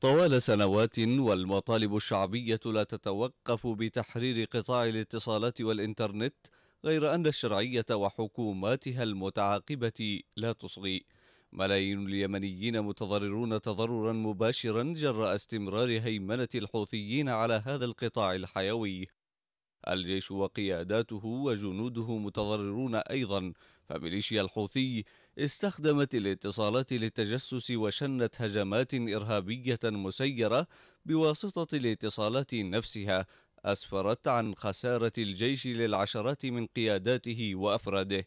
طوال سنوات والمطالب الشعبية لا تتوقف بتحرير قطاع الاتصالات والإنترنت غير أن الشرعية وحكوماتها المتعاقبة لا تصغي ملايين اليمنيين متضررون تضررا مباشرا جراء استمرار هيمنة الحوثيين على هذا القطاع الحيوي الجيش وقياداته وجنوده متضررون أيضا فميليشيا الحوثي استخدمت الاتصالات للتجسس وشنت هجمات إرهابية مسيرة بواسطة الاتصالات نفسها أسفرت عن خسارة الجيش للعشرات من قياداته وأفراده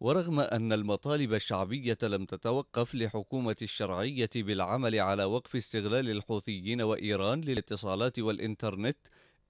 ورغم أن المطالب الشعبية لم تتوقف لحكومة الشرعية بالعمل على وقف استغلال الحوثيين وإيران للاتصالات والإنترنت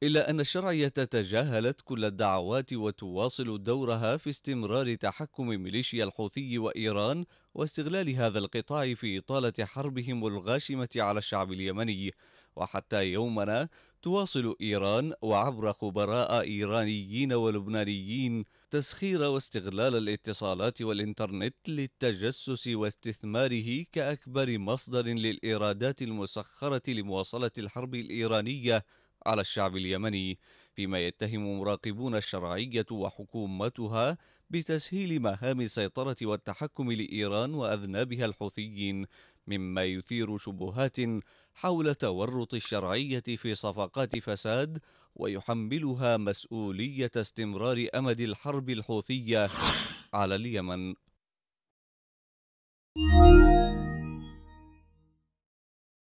إلا أن الشرعية تجاهلت كل الدعوات وتواصل دورها في استمرار تحكم ميليشيا الحوثي وإيران واستغلال هذا القطاع في إطالة حربهم الغاشمة على الشعب اليمني وحتى يومنا تواصل إيران وعبر خبراء إيرانيين ولبنانيين تسخير واستغلال الاتصالات والإنترنت للتجسس واستثماره كأكبر مصدر للإيرادات المسخرة لمواصلة الحرب الإيرانية على الشعب اليمني فيما يتهم مراقبون الشرعية وحكومتها بتسهيل مهام السيطرة والتحكم لإيران وأذنابها الحوثيين مما يثير شبهات حول تورط الشرعية في صفقات فساد ويحملها مسؤولية استمرار أمد الحرب الحوثية على اليمن.